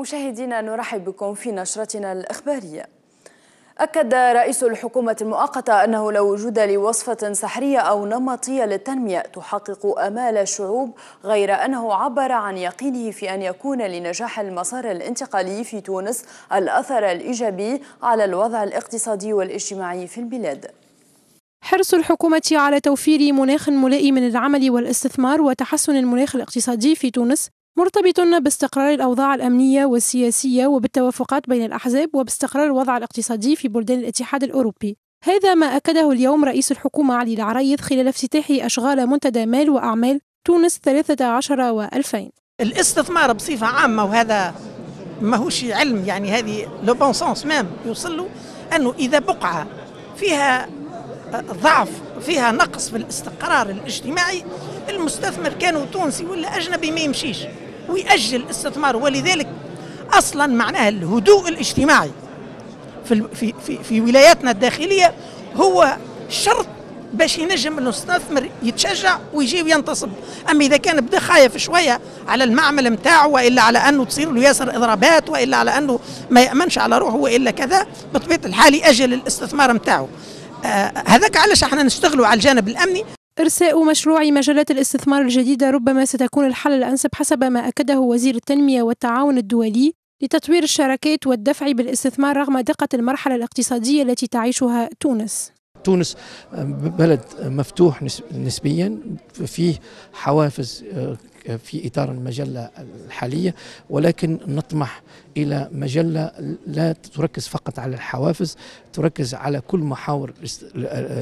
مشاهدينا نرحب بكم في نشرتنا الإخبارية أكد رئيس الحكومة المؤقتة أنه لا وجود لوصفة سحرية أو نمطية للتنمية تحقق أمال الشعوب غير أنه عبر عن يقينه في أن يكون لنجاح المسار الانتقالي في تونس الأثر الإيجابي على الوضع الاقتصادي والاجتماعي في البلاد حرص الحكومة على توفير مناخ ملائم للعمل والاستثمار وتحسن المناخ الاقتصادي في تونس مرتبط باستقرار الأوضاع الأمنية والسياسية وبالتوافقات بين الأحزاب وباستقرار الوضع الاقتصادي في بلدان الاتحاد الأوروبي هذا ما أكده اليوم رئيس الحكومة علي العريض خلال افتتاح أشغال منتدى مال وأعمال تونس 13 و2000 الاستثمار بصفة عامة وهذا ماهوش علم يعني هذه لو بون سونس مام يوصل له أنه إذا بقعة فيها ضعف فيها نقص في الاستقرار الاجتماعي المستثمر كانوا تونسي ولا أجنبي ما يمشيش ويأجل الاستثمار ولذلك أصلا معناها الهدوء الاجتماعي في, في, في, في ولاياتنا الداخلية هو شرط باش ينجم المستثمر يتشجع ويجي وينتصب اما اذا كان بدا خايف شويه على المعمل نتاعو والا على انه تصير له ياسر اضرابات والا على انه ما يامنش على روحه والا كذا بطبيعه الحال ياجل الاستثمار نتاعو آه هذاك علاش احنا نشتغلوا على الجانب الامني إرساء مشروع مجالات الاستثمار الجديدة ربما ستكون الحل الأنسب حسب ما أكده وزير التنمية والتعاون الدولي لتطوير الشراكات والدفع بالاستثمار رغم دقة المرحلة الاقتصادية التي تعيشها تونس. تونس بلد مفتوح نسبيا فيه حوافز آه، في إطار المجلة الحالية ولكن نطمح إلى مجلة لا تركز فقط على الحوافز تركز على كل محاور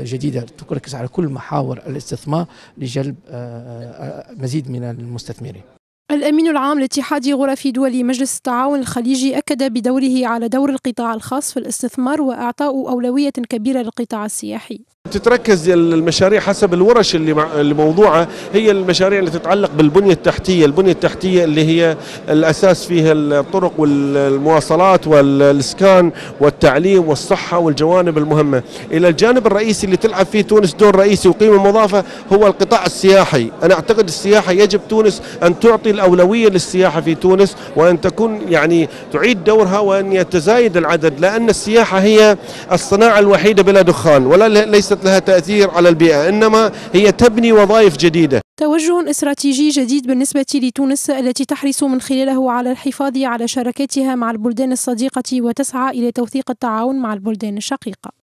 جديدة تركز على كل محاور الاستثمار لجلب آه، آه، آه، مزيد من المستثمرين الأمين العام لاتحاد غرف دول مجلس التعاون الخليجي أكد بدوره على دور القطاع الخاص في الاستثمار وإعطاء أولوية كبيرة للقطاع السياحي تتركز المشاريع حسب الورش اللي الموضوعة هي المشاريع اللي تتعلق بالبنية التحتية البنية التحتية اللي هي الأساس فيها الطرق والمواصلات والإسكان والتعليم والصحة والجوانب المهمة إلى الجانب الرئيسي اللي تلعب فيه تونس دور رئيسي وقيمة مضافة هو القطاع السياحي أنا أعتقد السياحة يجب تونس أن تعطي الأولوية للسياحة في تونس وأن تكون يعني تعيد دورها وأن يتزايد العدد لأن السياحة هي الصناعة الوحيدة بلا دخان ولا ليست لها تأثير على البيئة إنما هي تبني وظائف جديدة توجه استراتيجي جديد بالنسبة لتونس التي تحرص من خلاله على الحفاظ على شراكتها مع البلدان الصديقة وتسعى إلى توثيق التعاون مع البلدان الشقيقة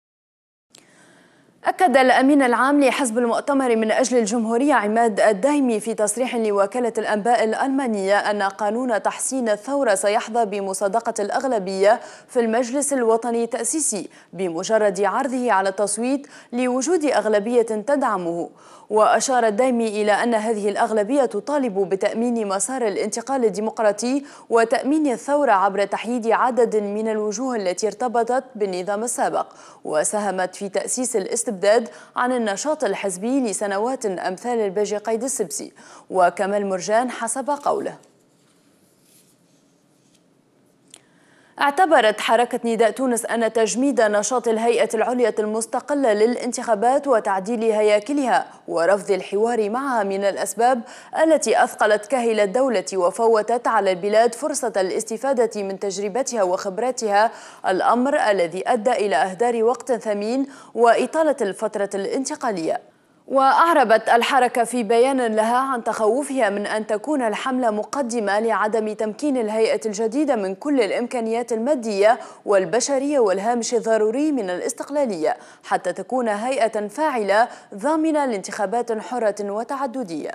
أكد الأمين العام لحزب المؤتمر من أجل الجمهورية عماد الدايمي في تصريح لوكالة الأنباء الألمانية أن قانون تحسين الثورة سيحظى بمصادقة الأغلبية في المجلس الوطني التأسيسي بمجرد عرضه على التصويت لوجود أغلبية تدعمه وأشار الدايمي إلى أن هذه الأغلبية تطالب بتأمين مسار الانتقال الديمقراطي وتأمين الثورة عبر تحييد عدد من الوجوه التي ارتبطت بالنظام السابق وساهمت في تأسيس الاستبداد عن النشاط الحزبي لسنوات أمثال الباجي قيد السبسي وكمال مرجان حسب قوله اعتبرت حركة نداء تونس أن تجميد نشاط الهيئة العليا المستقلة للانتخابات وتعديل هياكلها ورفض الحوار معها من الأسباب التي أثقلت كاهل الدولة وفوتت على البلاد فرصة الاستفادة من تجربتها وخبراتها الأمر الذي أدى إلى أهدار وقت ثمين وإطالة الفترة الانتقالية وأعربت الحركة في بيان لها عن تخوفها من أن تكون الحملة مقدمة لعدم تمكين الهيئة الجديدة من كل الإمكانيات المادية والبشرية والهامش الضروري من الاستقلالية حتى تكون هيئة فاعلة ضامنة لانتخابات حرة وتعددية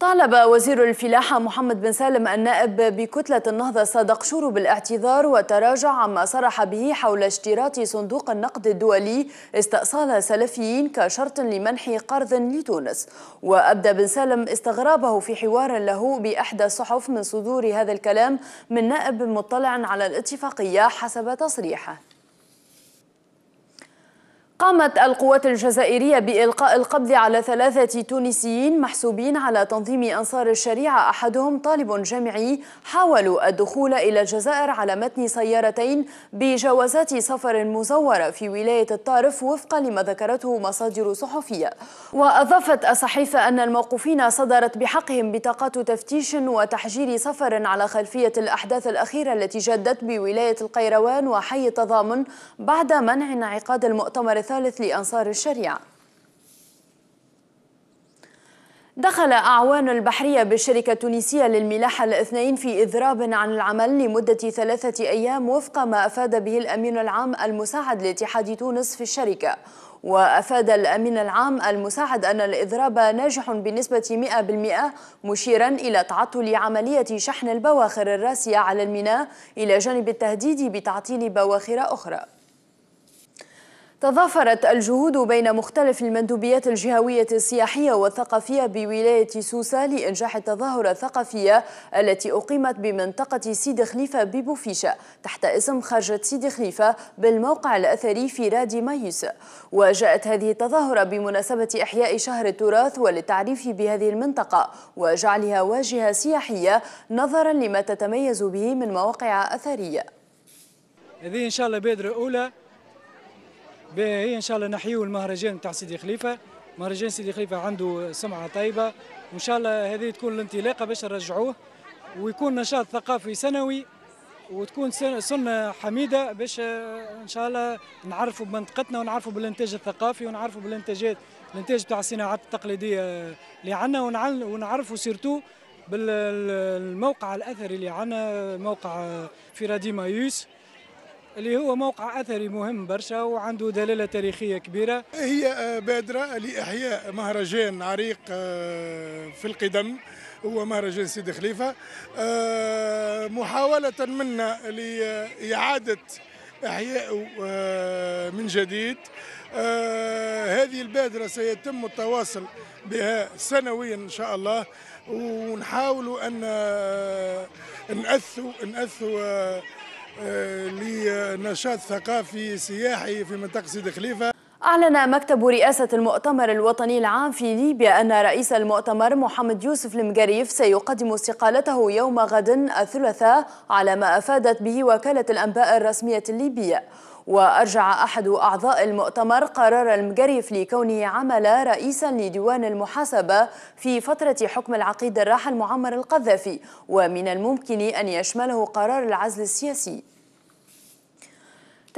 طالب وزير الفلاحة محمد بن سالم النائب بكتلة النهضة صادق شورو بالاعتذار وتراجع عما صرح به حول اشتراط صندوق النقد الدولي استئصال سلفيين كشرط لمنح قرض لتونس وأبدى بن سالم استغرابه في حوار له بإحدى الصحف من صدور هذا الكلام من نائب مطلع على الاتفاقية حسب تصريحه قامت القوات الجزائرية بإلقاء القبض على ثلاثة تونسيين محسوبين على تنظيم أنصار الشريعة أحدهم طالب جامعي حاولوا الدخول إلى الجزائر على متن سيارتين بجوازات سفر مزورة في ولاية الطارف وفقا لما ذكرته مصادر صحفية وأضافت الصحيفة أن الموقوفين صدرت بحقهم بطاقات تفتيش وتحجير سفر على خلفية الأحداث الأخيرة التي جدت بولاية القيروان وحي التضامن بعد منع انعقاد المؤتمر الثالث لأنصار الشريعة دخل أعوان البحرية بالشركة التونسية للملاحة الاثنين في إضراب عن العمل لمدة ثلاثة أيام وفق ما أفاد به الأمين العام المساعد لاتحاد تونس في الشركة وأفاد الأمين العام المساعد أن الإضراب ناجح بنسبة 100% مشيرا إلى تعطل عملية شحن البواخر الراسية على الميناء إلى جانب التهديد بتعطيل بواخر أخرى تضافرت الجهود بين مختلف المندوبيات الجهوية السياحية والثقافية بولاية سوسة لإنجاح التظاهرة الثقافية التي أقيمت بمنطقة سيدي خليفة ببوفيشة تحت اسم خرجة سيدي خليفة بالموقع الأثري في رادي مايوس وجاءت هذه التظاهرة بمناسبة إحياء شهر التراث وللتعريف بهذه المنطقة وجعلها واجهة سياحية نظرا لما تتميز به من مواقع أثرية هذه إن شاء الله بادرة أولى باهي ان شاء الله نحيوا المهرجان تاع سيدي خليفه مهرجان سيدي خليفه عنده سمعه طيبه وان شاء الله هذه تكون الانطلاقه باش نرجعوه ويكون نشاط ثقافي سنوي وتكون سنه حميده باش آه، ان شاء الله نعرفوا بمنطقتنا ونعرفوا بالانتاج الثقافي ونعرفوا بالانتاجات الانتاج تاع الصناعات التقليديه آه، اللي عندنا ونعرفوا سيرتو بالموقع الاثري اللي عندنا موقع آه، في رادي مايوس اللي هو موقع أثري مهم برشا وعنده دلالة تاريخية كبيرة هي آه، بادرة لإحياء مهرجان عريق آه، في القدم هو مهرجان سيدي خليفة آه، محاولة منا لإعادة احياء من جديد هذه البادرة سيتم التواصل بها سنويا إن شاء الله ونحاولوا أن نأثوا نأثوا لنشاط ثقافي سياحي في منطقة سيدي خليفة أعلن مكتب رئاسة المؤتمر الوطني العام في ليبيا أن رئيس المؤتمر محمد يوسف المقريف سيقدم استقالته يوم غد الثلاثاء على ما أفادت به وكالة الأنباء الرسمية الليبية وأرجع أحد أعضاء المؤتمر قرار المجريف لكونه عمل رئيسا لديوان المحاسبة في فترة حكم العقيد الراحل معمر القذافي ومن الممكن أن يشمله قرار العزل السياسي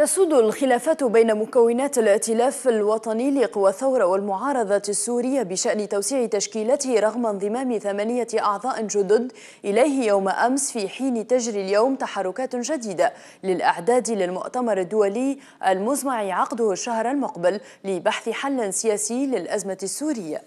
تسود الخلافات بين مكونات الائتلاف الوطني لقوى الثورة والمعارضة السورية بشأن توسيع تشكيلته رغم انضمام ثمانية أعضاء جدد إليه يوم أمس في حين تجري اليوم تحركات جديدة للأعداد للمؤتمر الدولي المزمع عقده الشهر المقبل لبحث حل سياسي للأزمة السورية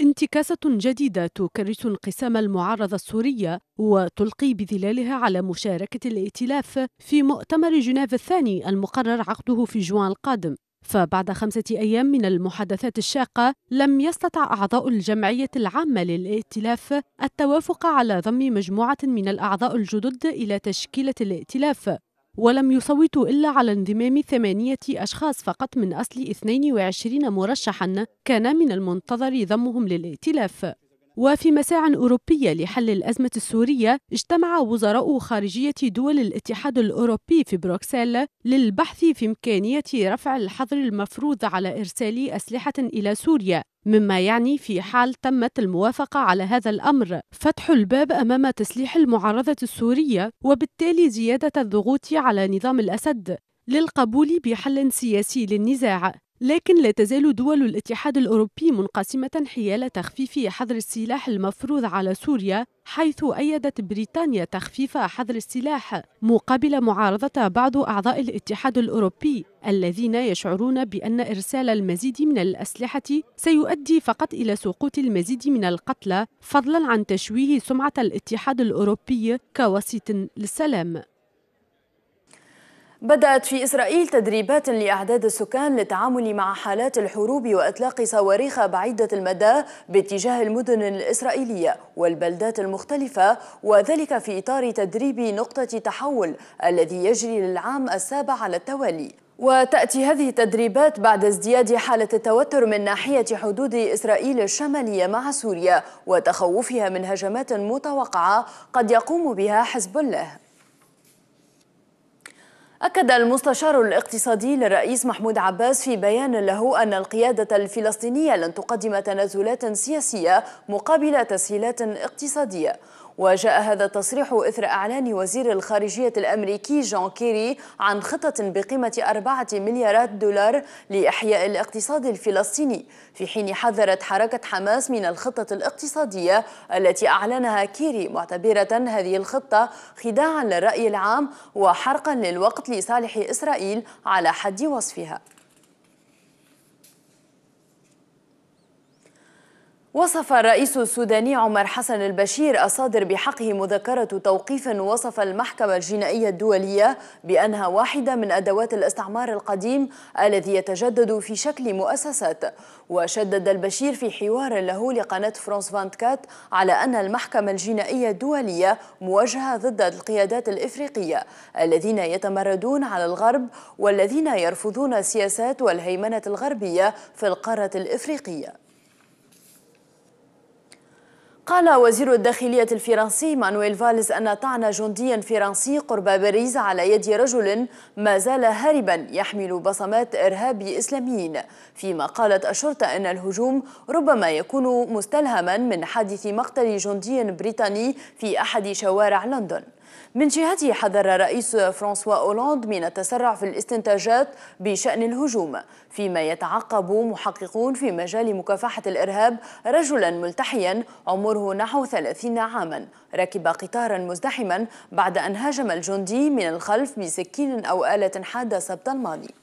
انتكاسة جديدة تكرس انقسام المعارضة السورية وتلقي بظلالها على مشاركة الائتلاف في مؤتمر جنيف الثاني المقرر عقده في جوان القادم فبعد خمسة أيام من المحادثات الشاقة لم يستطع أعضاء الجمعية العامة للائتلاف التوافق على ضم مجموعة من الأعضاء الجدد إلى تشكيلة الائتلاف ولم يصوتوا إلا على انضمام ثمانية أشخاص فقط من أصل 22 مرشحا كان من المنتظر ضمهم للائتلاف وفي مساع أوروبية لحل الأزمة السورية اجتمع وزراء خارجية دول الاتحاد الأوروبي في بروكسل للبحث في إمكانية رفع الحظر المفروض على إرسال أسلحة إلى سوريا مما يعني في حال تمت الموافقة على هذا الأمر فتح الباب أمام تسليح المعارضة السورية وبالتالي زيادة الضغوط على نظام الأسد للقبول بحل سياسي للنزاع لكن لا تزال دول الاتحاد الأوروبي منقسمة حيال تخفيف حظر السلاح المفروض على سوريا حيث أيدت بريطانيا تخفيف حظر السلاح مقابل معارضة بعض أعضاء الاتحاد الأوروبي الذين يشعرون بأن إرسال المزيد من الأسلحة سيؤدي فقط إلى سقوط المزيد من القتلى فضلا عن تشويه سمعة الاتحاد الأوروبي كوسيط للسلام بدأت في إسرائيل تدريبات لأعداد السكان للتعامل مع حالات الحروب وإطلاق صواريخ بعيدة المدى باتجاه المدن الإسرائيلية والبلدات المختلفة وذلك في إطار تدريب نقطة تحول الذي يجري للعام السابع على التوالي وتأتي هذه التدريبات بعد ازدياد حالة التوتر من ناحية حدود إسرائيل الشمالية مع سوريا وتخوفها من هجمات متوقعة قد يقوم بها حزب الله أكد المستشار الاقتصادي للرئيس محمود عباس في بيان له أن القيادة الفلسطينية لن تقدم تنازلات سياسية مقابل تسهيلات اقتصادية وجاء هذا التصريح إثر أعلان وزير الخارجية الأمريكي جون كيري عن خطة بقيمة أربعة مليارات دولار لإحياء الاقتصاد الفلسطيني في حين حذرت حركة حماس من الخطة الاقتصادية التي أعلنها كيري معتبرة هذه الخطة خداعا للرأي العام وحرقا للوقت لصالح إسرائيل على حد وصفها وصف الرئيس السوداني عمر حسن البشير الصادر بحقه مذكرة توقيف وصف المحكمة الجنائية الدولية بأنها واحدة من أدوات الاستعمار القديم الذي يتجدد في شكل مؤسسات وشدد البشير في حوار له لقناة فرانس 24 على أن المحكمة الجنائية الدولية موجهة ضد القيادات الإفريقية الذين يتمردون على الغرب والذين يرفضون السياسات والهيمنة الغربية في القارة الإفريقية قال وزير الداخلية الفرنسي مانويل فالز أن طعن جندي فرنسي قرب باريس على يد رجل ما زال هاربا يحمل بصمات إرهابي إسلاميين فيما قالت الشرطة أن الهجوم ربما يكون مستلهما من حادث مقتل جندي بريطاني في أحد شوارع لندن من جهته حذر رئيس فرانسوا أولاند من التسرع في الاستنتاجات بشأن الهجوم فيما يتعقب محققون في مجال مكافحة الإرهاب رجلا ملتحيا عمره نحو 30 عاما ركب قطارا مزدحما بعد أن هاجم الجندي من الخلف بسكين أو آلة حادة سبت الماضي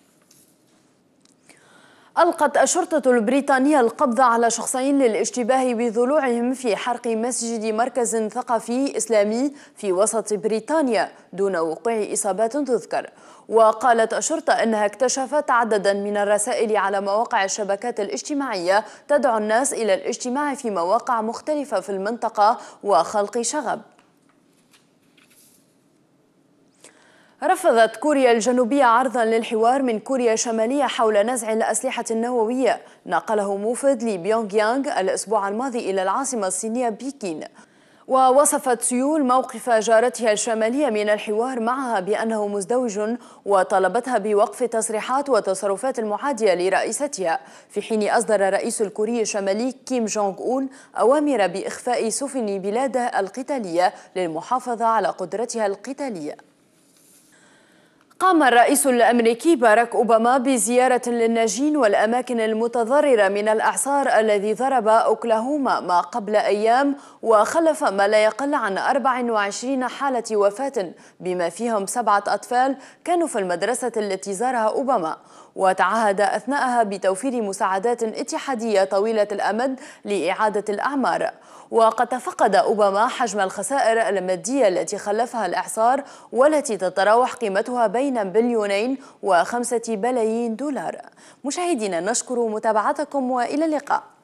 ألقت الشرطة البريطانية القبض على شخصين للاشتباه بضلوعهم في حرق مسجد مركز ثقافي إسلامي في وسط بريطانيا دون وقوع إصابات تذكر وقالت الشرطة أنها اكتشفت عددا من الرسائل على مواقع الشبكات الاجتماعية تدعو الناس إلى الاجتماع في مواقع مختلفة في المنطقة وخلق شغب رفضت كوريا الجنوبية عرضا للحوار من كوريا الشمالية حول نزع الأسلحة النووية نقله موفد لبيونغ يانغ الأسبوع الماضي إلى العاصمة الصينية بكين ووصفت سيول موقف جارتها الشمالية من الحوار معها بأنه مزدوج وطلبتها بوقف تصريحات وتصرفات المعادية لرئيستها في حين أصدر رئيس الكوري الشمالي كيم جونغ أون أوامر بإخفاء سفن بلاده القتالية للمحافظة على قدرتها القتالية قام الرئيس الأمريكي باراك أوباما بزيارة للناجين والأماكن المتضررة من الأعصار الذي ضرب أوكلاهوما ما قبل أيام وخلف ما لا يقل عن 24 حالة وفاة بما فيهم سبعة أطفال كانوا في المدرسة التي زارها أوباما وتعهد أثناءها بتوفير مساعدات اتحادية طويلة الأمد لإعادة الأعمار وقد تفقد أوباما حجم الخسائر المادية التي خلفها الإعصار والتي تتراوح قيمتها بين بليونين وخمسة بلايين دولار مشاهدينا نشكر متابعتكم وإلى اللقاء